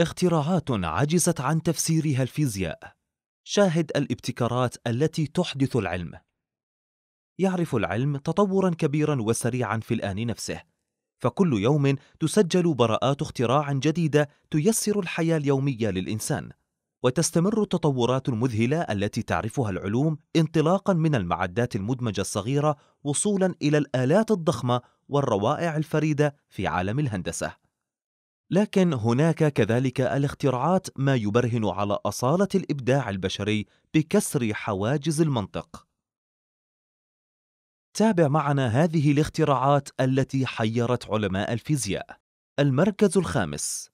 اختراعات عجزت عن تفسيرها الفيزياء شاهد الابتكارات التي تحدث العلم يعرف العلم تطورا كبيرا وسريعا في الان نفسه فكل يوم تسجل براءات اختراع جديده تيسر الحياه اليوميه للانسان وتستمر التطورات المذهلة التي تعرفها العلوم انطلاقا من المعدات المدمجة الصغيرة وصولا إلى الآلات الضخمة والروائع الفريدة في عالم الهندسة. لكن هناك كذلك الاختراعات ما يبرهن على أصالة الإبداع البشري بكسر حواجز المنطق. تابع معنا هذه الاختراعات التي حيرت علماء الفيزياء. المركز الخامس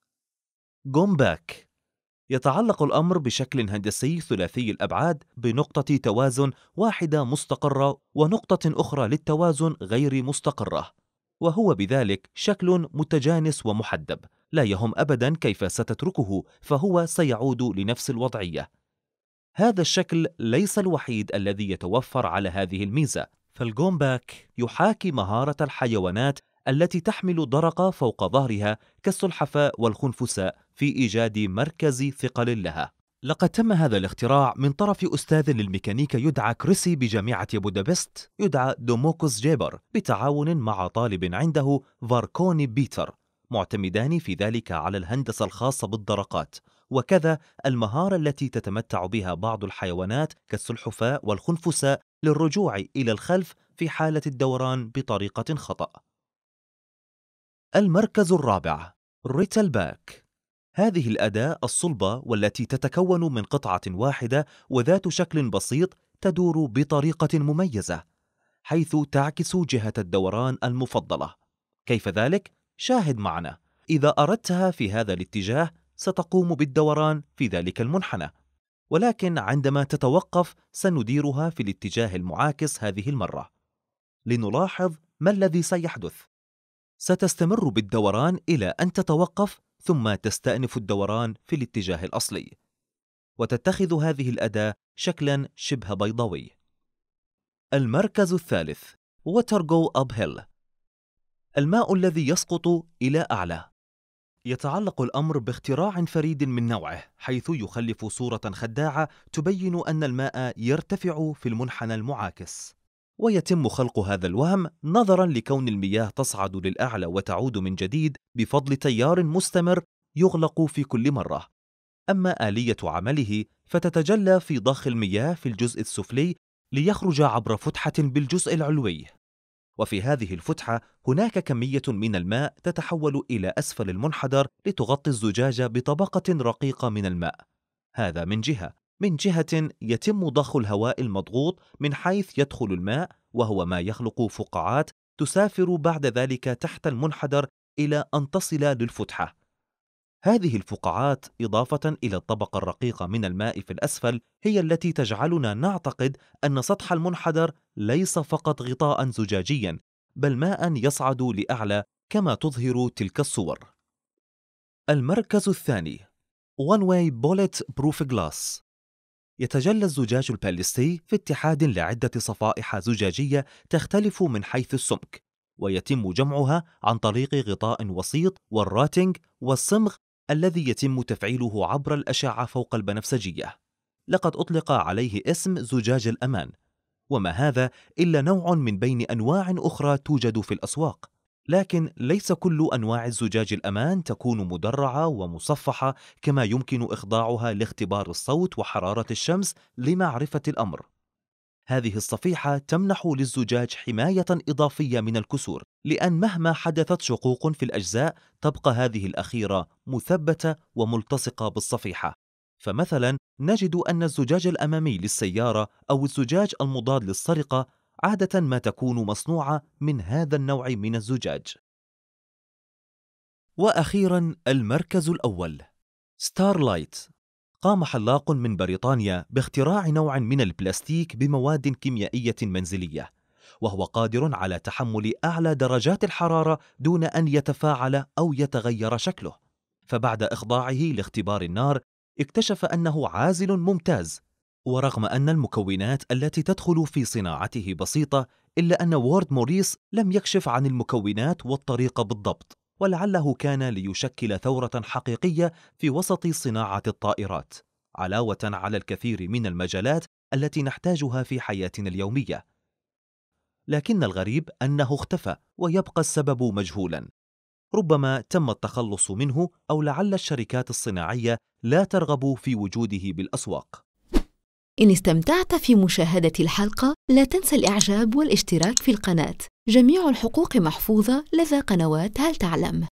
جومباك يتعلق الأمر بشكل هندسي ثلاثي الأبعاد بنقطة توازن واحدة مستقرة ونقطة أخرى للتوازن غير مستقرة، وهو بذلك شكل متجانس ومحدب، لا يهم أبدا كيف ستتركه فهو سيعود لنفس الوضعية. هذا الشكل ليس الوحيد الذي يتوفر على هذه الميزة، فالجومباك يحاكي مهارة الحيوانات التي تحمل درقة فوق ظهرها كالسلحفاء والخنفساء في إيجاد مركز ثقل لها لقد تم هذا الاختراع من طرف أستاذ للميكانيكا يدعى كريسي بجامعة بودابست يدعى دوموكوس جيبر بتعاون مع طالب عنده فاركوني بيتر معتمدان في ذلك على الهندسة الخاصة بالدرقات وكذا المهارة التي تتمتع بها بعض الحيوانات كالسلحفاء والخنفساء للرجوع إلى الخلف في حالة الدوران بطريقة خطأ المركز الرابع ريتل باك هذه الأداة الصلبة والتي تتكون من قطعة واحدة وذات شكل بسيط تدور بطريقة مميزة حيث تعكس جهة الدوران المفضلة كيف ذلك؟ شاهد معنا إذا أردتها في هذا الاتجاه ستقوم بالدوران في ذلك المنحنى ولكن عندما تتوقف سنديرها في الاتجاه المعاكس هذه المرة لنلاحظ ما الذي سيحدث ستستمر بالدوران إلى أن تتوقف ثم تستأنف الدوران في الاتجاه الأصلي وتتخذ هذه الأداة شكلا شبه بيضوي المركز الثالث Watergo Uphill الماء الذي يسقط إلى أعلى يتعلق الأمر باختراع فريد من نوعه حيث يخلف صورة خداعة تبين أن الماء يرتفع في المنحنى المعاكس ويتم خلق هذا الوهم نظرا لكون المياه تصعد للاعلى وتعود من جديد بفضل تيار مستمر يغلق في كل مره اما اليه عمله فتتجلى في ضخ المياه في الجزء السفلي ليخرج عبر فتحه بالجزء العلوي وفي هذه الفتحه هناك كميه من الماء تتحول الى اسفل المنحدر لتغطي الزجاج بطبقه رقيقه من الماء هذا من جهه من جهة يتم ضخ الهواء المضغوط من حيث يدخل الماء وهو ما يخلق فقاعات تسافر بعد ذلك تحت المنحدر إلى أن تصل للفتحة. هذه الفقاعات إضافة إلى الطبقة الرقيقة من الماء في الأسفل هي التي تجعلنا نعتقد أن سطح المنحدر ليس فقط غطاء زجاجيا بل ماء يصعد لأعلى كما تظهر تلك الصور. المركز الثاني One Way Bullet Proof Glass يتجلى الزجاج البالستي في اتحاد لعدة صفائح زجاجية تختلف من حيث السمك ويتم جمعها عن طريق غطاء وسيط والراتنج والصمغ الذي يتم تفعيله عبر الأشعة فوق البنفسجية لقد أطلق عليه اسم زجاج الأمان وما هذا إلا نوع من بين أنواع أخرى توجد في الأسواق لكن ليس كل أنواع الزجاج الأمان تكون مدرعة ومصفحة كما يمكن إخضاعها لاختبار الصوت وحرارة الشمس لمعرفة الأمر. هذه الصفيحة تمنح للزجاج حماية إضافية من الكسور، لأن مهما حدثت شقوق في الأجزاء تبقى هذه الأخيرة مثبتة وملتصقة بالصفيحة. فمثلا نجد أن الزجاج الأمامي للسيارة أو الزجاج المضاد للسرقة عادة ما تكون مصنوعة من هذا النوع من الزجاج. وأخيرا المركز الأول ستارلايت قام حلاق من بريطانيا باختراع نوع من البلاستيك بمواد كيميائية منزلية وهو قادر على تحمل أعلى درجات الحرارة دون أن يتفاعل أو يتغير شكله فبعد إخضاعه لاختبار النار اكتشف أنه عازل ممتاز ورغم أن المكونات التي تدخل في صناعته بسيطة إلا أن وورد موريس لم يكشف عن المكونات والطريقة بالضبط ولعله كان ليشكل ثورة حقيقية في وسط صناعة الطائرات علاوة على الكثير من المجالات التي نحتاجها في حياتنا اليومية لكن الغريب أنه اختفى ويبقى السبب مجهولا ربما تم التخلص منه أو لعل الشركات الصناعية لا ترغب في وجوده بالأسواق إن استمتعت في مشاهدة الحلقة لا تنسى الإعجاب والاشتراك في القناة جميع الحقوق محفوظة لدى قنوات هل تعلم؟